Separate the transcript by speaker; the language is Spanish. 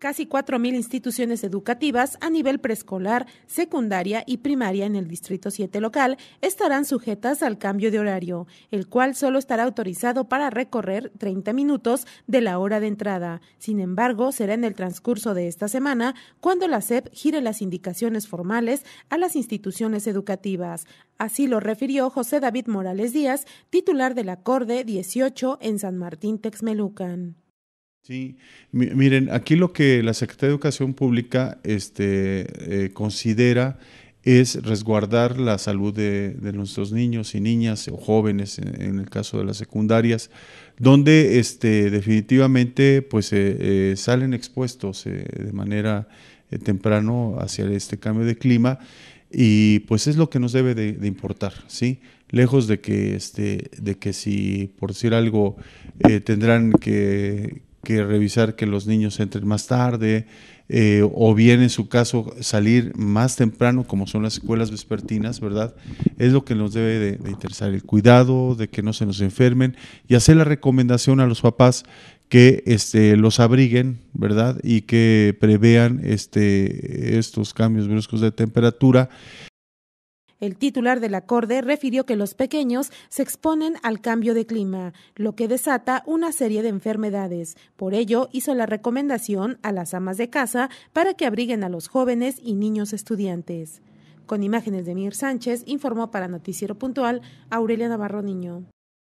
Speaker 1: casi 4.000 instituciones educativas a nivel preescolar, secundaria y primaria en el Distrito 7 local estarán sujetas al cambio de horario, el cual solo estará autorizado para recorrer 30 minutos de la hora de entrada. Sin embargo, será en el transcurso de esta semana cuando la SEP gire las indicaciones formales a las instituciones educativas. Así lo refirió José David Morales Díaz, titular del Acorde 18 en San Martín Texmelucan. Sí,
Speaker 2: miren, aquí lo que la Secretaría de Educación Pública este, eh, considera es resguardar la salud de, nuestros niños y niñas o jóvenes en, el caso de las secundarias, donde este, definitivamente pues, eh, eh, salen expuestos de manera temprano hacia este cambio de clima y pues es lo que nos debe de, importar, ¿sí? Lejos de que, este, de que si, por decir algo, tendrán que, que revisar que los niños entren más tarde, eh, o bien en su caso salir más temprano, como son las escuelas vespertinas, ¿verdad? Es lo que nos debe de, interesar, el cuidado, de que no se nos enfermen y hacer la recomendación a los papás que este, los abriguen, ¿verdad? Y que prevean este, estos cambios bruscos de temperatura
Speaker 1: el titular del acorde refirió que los pequeños se exponen al cambio de clima, lo que desata una serie de enfermedades. Por ello, hizo la recomendación a las amas de casa para que abriguen a los jóvenes y niños estudiantes. Con imágenes de Mir Sánchez, informó para Noticiero Puntual Aurelia Navarro Niño.